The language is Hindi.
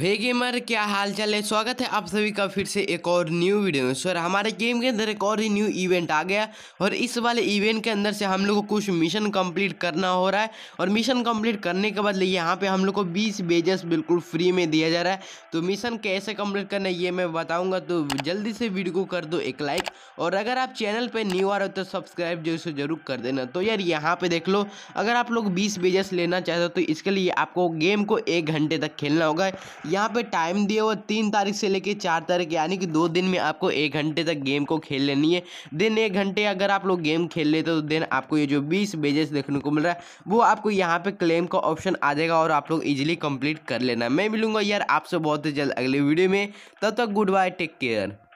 हे गेमर क्या हाल चाल है स्वागत है आप सभी का फिर से एक और न्यू वीडियो में सर हमारे गेम के अंदर एक और ही न्यू इवेंट आ गया और इस वाले इवेंट के अंदर से हम लोग को कुछ मिशन कंप्लीट करना हो रहा है और मिशन कंप्लीट करने के बाद यहाँ पे हम लोग को 20 बेजेस बिल्कुल फ्री में दिया जा रहा है तो मिशन कैसे कम्प्लीट करना है ये मैं बताऊँगा तो जल्दी से वीडियो को कर दो एक लाइक और अगर आप चैनल पे न्यू आ रहे हो तो सब्सक्राइब जो इसे जरूर कर देना तो यार यहाँ पे देख लो अगर आप लोग बीस बेजस लेना चाहते हो तो इसके लिए आपको गेम को एक घंटे तक खेलना होगा यहाँ पे टाइम दिए हुआ तीन तारीख से लेके चार तारीख यानी कि दो दिन में आपको एक घंटे तक गेम को खेल लेनी है दिन एक घंटे अगर आप लोग गेम खेल लेते हो तो देन आपको ये जो बीस बेजस देखने को मिल रहा है वो आपको यहाँ पर क्लेम का ऑप्शन आ जाएगा और आप लोग ईजिली कम्प्लीट कर लेना मैं मिलूंगा यार आपसे बहुत ही जल्द अगले वीडियो में तब तक गुड बाय टेक केयर